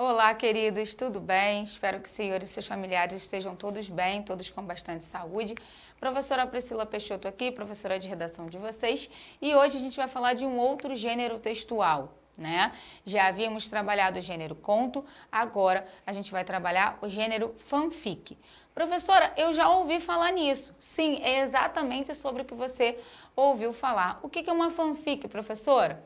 Olá, queridos, tudo bem? Espero que o senhores e seus familiares estejam todos bem, todos com bastante saúde. Professora Priscila Peixoto aqui, professora de redação de vocês, e hoje a gente vai falar de um outro gênero textual. Né? Já havíamos trabalhado o gênero conto, agora a gente vai trabalhar o gênero fanfic. Professora, eu já ouvi falar nisso. Sim, é exatamente sobre o que você ouviu falar. O que é uma fanfic, professora?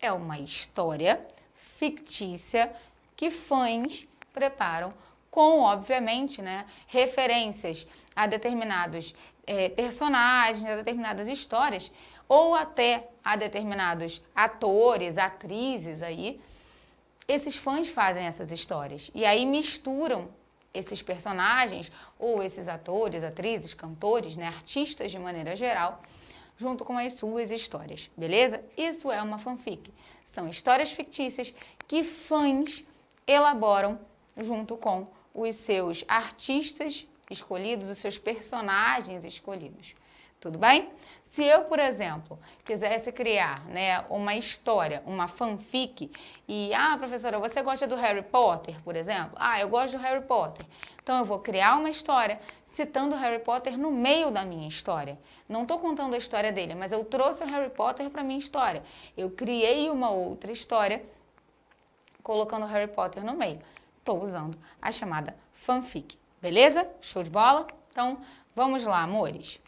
É uma história fictícia que fãs preparam com, obviamente, né, referências a determinados é, personagens, a determinadas histórias, ou até a determinados atores, atrizes aí, esses fãs fazem essas histórias. E aí misturam esses personagens, ou esses atores, atrizes, cantores, né, artistas de maneira geral, junto com as suas histórias, beleza? Isso é uma fanfic. São histórias fictícias que fãs elaboram junto com os seus artistas escolhidos, os seus personagens escolhidos. Tudo bem? Se eu, por exemplo, quisesse criar né, uma história, uma fanfic, e, ah, professora, você gosta do Harry Potter, por exemplo? Ah, eu gosto do Harry Potter. Então eu vou criar uma história citando Harry Potter no meio da minha história. Não estou contando a história dele, mas eu trouxe o Harry Potter para minha história. Eu criei uma outra história colocando Harry Potter no meio. Estou usando a chamada fanfic. Beleza? Show de bola? Então, vamos lá, amores.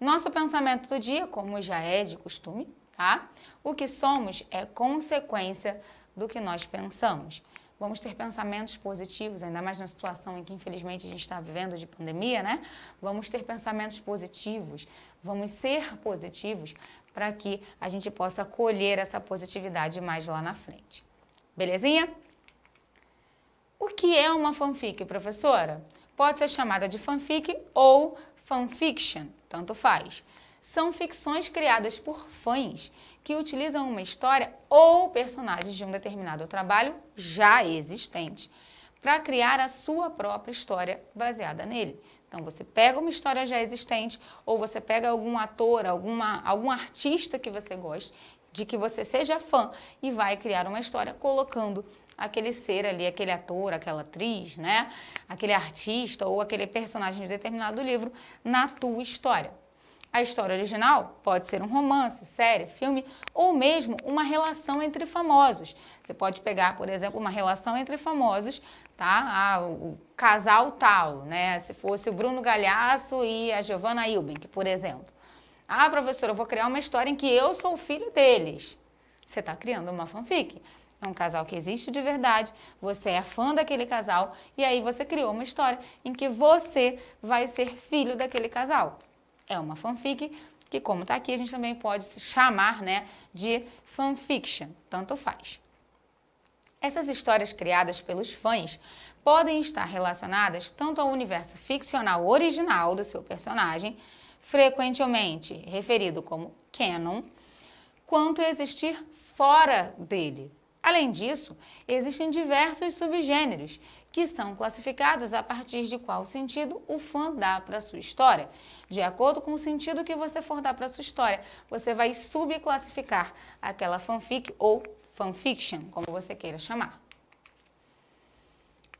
Nosso pensamento do dia, como já é de costume, tá? O que somos é consequência do que nós pensamos. Vamos ter pensamentos positivos, ainda mais na situação em que, infelizmente, a gente está vivendo de pandemia, né? Vamos ter pensamentos positivos, vamos ser positivos para que a gente possa colher essa positividade mais lá na frente. Belezinha? O que é uma fanfic, professora? Pode ser chamada de fanfic ou fanfiction, tanto faz. São ficções criadas por fãs que utilizam uma história ou personagens de um determinado trabalho já existente para criar a sua própria história baseada nele. Então você pega uma história já existente ou você pega algum ator, alguma, algum artista que você goste de que você seja fã e vai criar uma história colocando aquele ser ali, aquele ator, aquela atriz, né? Aquele artista ou aquele personagem de determinado livro na tua história. A história original pode ser um romance, série, filme ou mesmo uma relação entre famosos. Você pode pegar, por exemplo, uma relação entre famosos, tá? Ah, o casal tal, né? Se fosse o Bruno Galhaço e a Giovanna Ilben, por exemplo. Ah, professora, eu vou criar uma história em que eu sou o filho deles. Você está criando uma fanfic. É um casal que existe de verdade, você é fã daquele casal e aí você criou uma história em que você vai ser filho daquele casal. É uma fanfic que, como está aqui, a gente também pode chamar né, de fanfiction, tanto faz. Essas histórias criadas pelos fãs podem estar relacionadas tanto ao universo ficcional original do seu personagem, frequentemente referido como canon, quanto existir fora dele. Além disso, existem diversos subgêneros, que são classificados a partir de qual sentido o fã dá para sua história. De acordo com o sentido que você for dar para sua história, você vai subclassificar aquela fanfic ou fanfiction, como você queira chamar.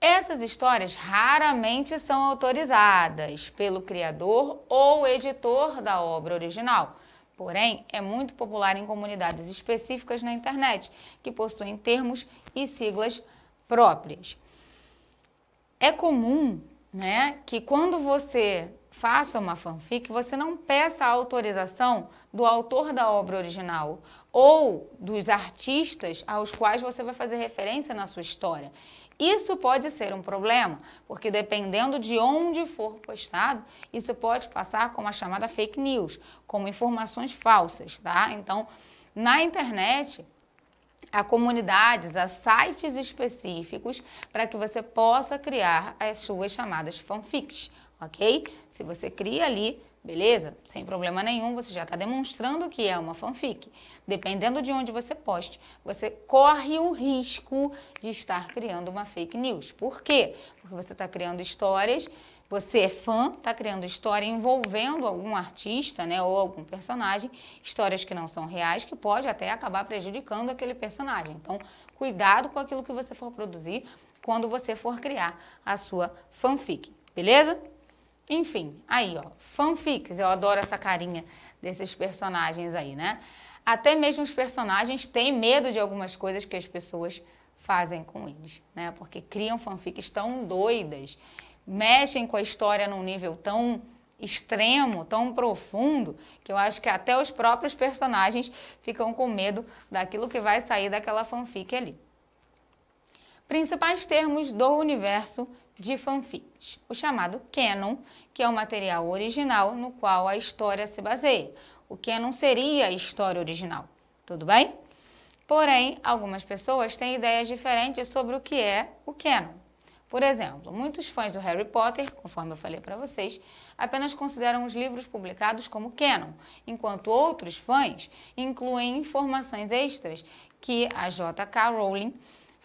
Essas histórias raramente são autorizadas pelo criador ou editor da obra original. Porém, é muito popular em comunidades específicas na internet, que possuem termos e siglas próprias. É comum né, que quando você faça uma fanfic, você não peça a autorização do autor da obra original ou dos artistas aos quais você vai fazer referência na sua história. Isso pode ser um problema, porque dependendo de onde for postado, isso pode passar como a chamada fake news, como informações falsas, tá? Então, na internet, há comunidades, há sites específicos para que você possa criar as suas chamadas fanfics, ok? Se você cria ali, Beleza? Sem problema nenhum, você já está demonstrando que é uma fanfic. Dependendo de onde você poste, você corre o risco de estar criando uma fake news. Por quê? Porque você está criando histórias você é fã, está criando história envolvendo algum artista, né, ou algum personagem, histórias que não são reais, que pode até acabar prejudicando aquele personagem. Então, cuidado com aquilo que você for produzir quando você for criar a sua fanfic, beleza? Enfim, aí, ó, fanfics, eu adoro essa carinha desses personagens aí, né? Até mesmo os personagens têm medo de algumas coisas que as pessoas fazem com eles, né? Porque criam fanfics tão doidas, mexem com a história num nível tão extremo, tão profundo, que eu acho que até os próprios personagens ficam com medo daquilo que vai sair daquela fanfic ali principais termos do universo de fanfics. O chamado canon, que é o material original no qual a história se baseia. O canon seria a história original, tudo bem? Porém, algumas pessoas têm ideias diferentes sobre o que é o canon. Por exemplo, muitos fãs do Harry Potter, conforme eu falei para vocês, apenas consideram os livros publicados como canon, enquanto outros fãs incluem informações extras que a J.K. Rowling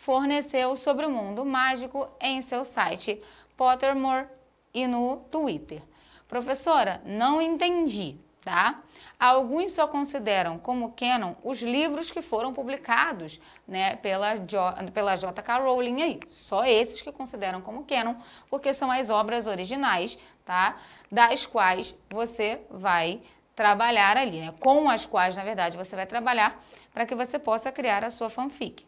forneceu sobre o mundo mágico em seu site Pottermore e no Twitter. Professora, não entendi, tá? Alguns só consideram como canon os livros que foram publicados né, pela, jo, pela J.K. Rowling aí. Só esses que consideram como canon, porque são as obras originais, tá? Das quais você vai trabalhar ali, né? Com as quais, na verdade, você vai trabalhar para que você possa criar a sua fanfic.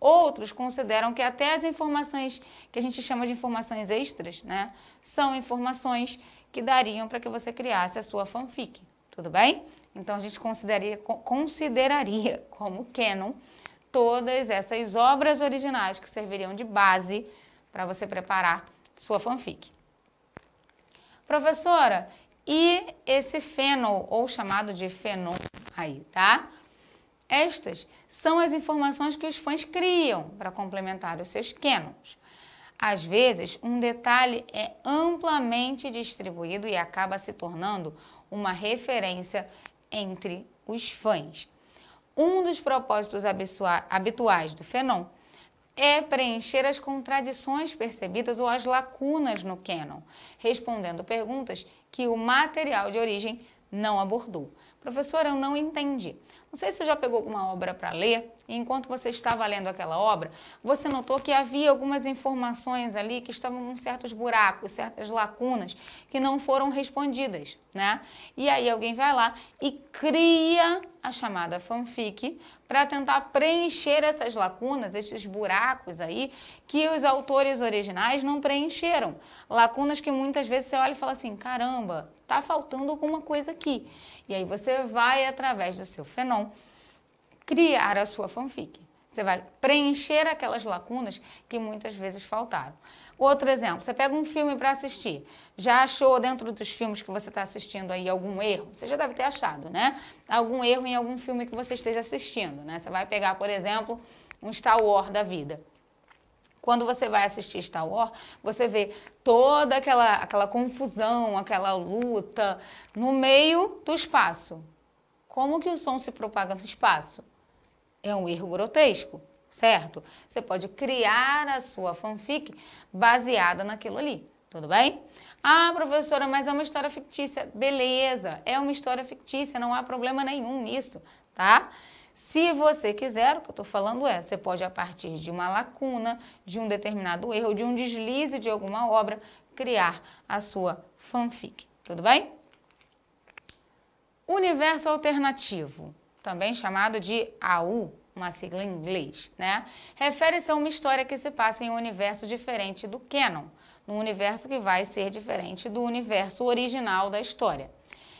Outros consideram que até as informações que a gente chama de informações extras, né, são informações que dariam para que você criasse a sua fanfic. Tudo bem? Então a gente consideraria, consideraria como canon todas essas obras originais que serviriam de base para você preparar sua fanfic. Professora, e esse fenol, ou chamado de fenon aí, tá? Estas são as informações que os fãs criam para complementar os seus canons. Às vezes, um detalhe é amplamente distribuído e acaba se tornando uma referência entre os fãs. Um dos propósitos habituais do Fenon é preencher as contradições percebidas ou as lacunas no canon, respondendo perguntas que o material de origem não abordou. Professora, eu não entendi. Não sei se você já pegou alguma obra para ler e enquanto você estava lendo aquela obra, você notou que havia algumas informações ali que estavam com certos buracos, certas lacunas que não foram respondidas, né? E aí alguém vai lá e cria a chamada fanfic para tentar preencher essas lacunas, esses buracos aí que os autores originais não preencheram. Lacunas que muitas vezes você olha e fala assim: "Caramba, está faltando alguma coisa aqui. E aí você vai, através do seu Fenom, criar a sua fanfic. Você vai preencher aquelas lacunas que muitas vezes faltaram. Outro exemplo, você pega um filme para assistir. Já achou dentro dos filmes que você está assistindo aí algum erro? Você já deve ter achado, né? Algum erro em algum filme que você esteja assistindo, né? Você vai pegar, por exemplo, um Star Wars da vida. Quando você vai assistir Star Wars, você vê toda aquela, aquela confusão, aquela luta no meio do espaço. Como que o som se propaga no espaço? É um erro grotesco, certo? Você pode criar a sua fanfic baseada naquilo ali, tudo bem? Ah, professora, mas é uma história fictícia. Beleza, é uma história fictícia, não há problema nenhum nisso, tá? Se você quiser, o que eu estou falando é, você pode, a partir de uma lacuna, de um determinado erro, de um deslize de alguma obra, criar a sua fanfic. Tudo bem? Universo alternativo, também chamado de AU, uma sigla em inglês, né? Refere-se a uma história que se passa em um universo diferente do canon, num universo que vai ser diferente do universo original da história.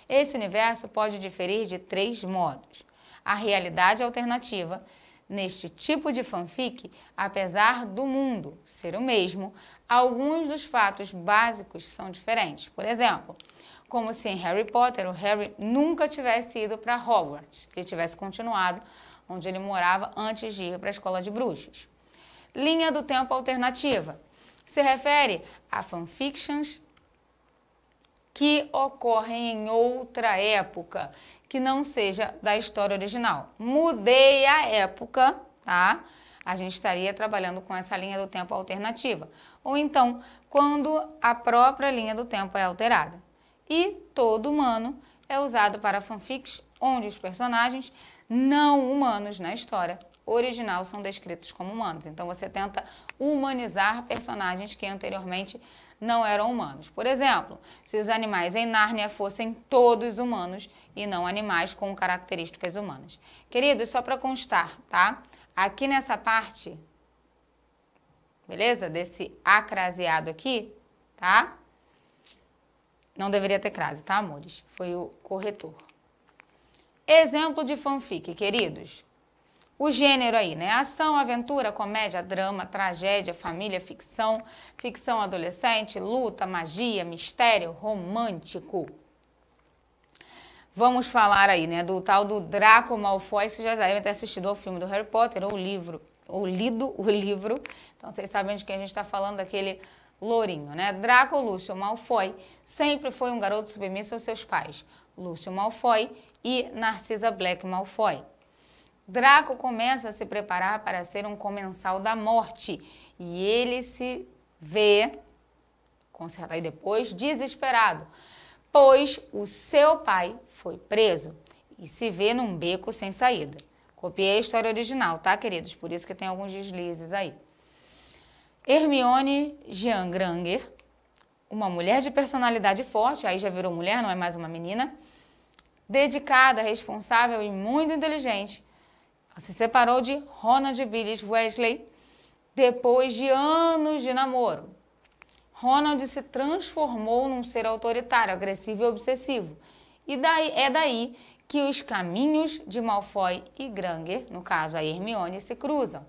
Esse universo pode diferir de três modos a realidade alternativa. Neste tipo de fanfic, apesar do mundo ser o mesmo, alguns dos fatos básicos são diferentes. Por exemplo, como se em Harry Potter o Harry nunca tivesse ido para Hogwarts, ele tivesse continuado onde ele morava antes de ir para a escola de bruxos. Linha do tempo alternativa se refere a fanfictions que ocorrem em outra época que não seja da história original. Mudei a época, tá? A gente estaria trabalhando com essa linha do tempo alternativa. Ou então, quando a própria linha do tempo é alterada. E todo humano é usado para fanfics onde os personagens não humanos na história original são descritos como humanos. Então você tenta humanizar personagens que anteriormente não eram humanos. Por exemplo, se os animais em Nárnia fossem todos humanos e não animais com características humanas. Queridos, só para constar, tá? Aqui nessa parte, beleza? Desse acraseado aqui, tá? Não deveria ter crase, tá, amores? Foi o corretor. Exemplo de fanfic, queridos o gênero aí, né? Ação, aventura, comédia, drama, tragédia, família, ficção, ficção adolescente, luta, magia, mistério, romântico. Vamos falar aí, né, do tal do Draco Malfoy, que já devem ter assistido ao filme do Harry Potter ou o livro, ou lido o livro. Então vocês sabem de quem a gente está falando, daquele lourinho, né? Draco Lúcio Malfoy sempre foi um garoto submisso aos seus pais, Lúcio Malfoy e Narcisa Black Malfoy. Draco começa a se preparar para ser um comensal da morte e ele se vê, conserta aí depois, desesperado, pois o seu pai foi preso e se vê num beco sem saída. Copiei a história original, tá, queridos? Por isso que tem alguns deslizes aí. Hermione Jean Granger, uma mulher de personalidade forte, aí já virou mulher, não é mais uma menina, dedicada, responsável e muito inteligente se separou de Ronald Willis Wesley depois de anos de namoro. Ronald se transformou num ser autoritário, agressivo e obsessivo. E daí, é daí que os caminhos de Malfoy e Granger, no caso a Hermione, se cruzam.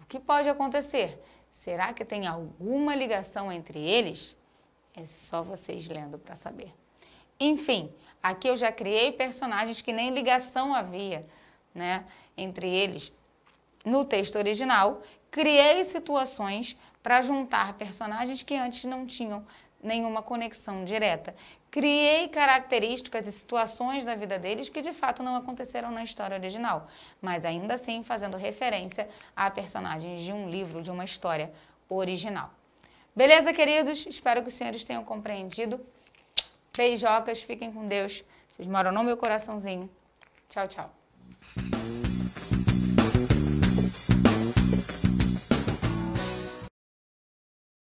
O que pode acontecer? Será que tem alguma ligação entre eles? É só vocês lendo para saber. Enfim, aqui eu já criei personagens que nem ligação havia né, entre eles, no texto original, criei situações para juntar personagens que antes não tinham nenhuma conexão direta. Criei características e situações da vida deles que de fato não aconteceram na história original, mas ainda assim fazendo referência a personagens de um livro, de uma história original. Beleza, queridos? Espero que os senhores tenham compreendido. Beijocas, fiquem com Deus. Vocês moram no meu coraçãozinho. Tchau, tchau.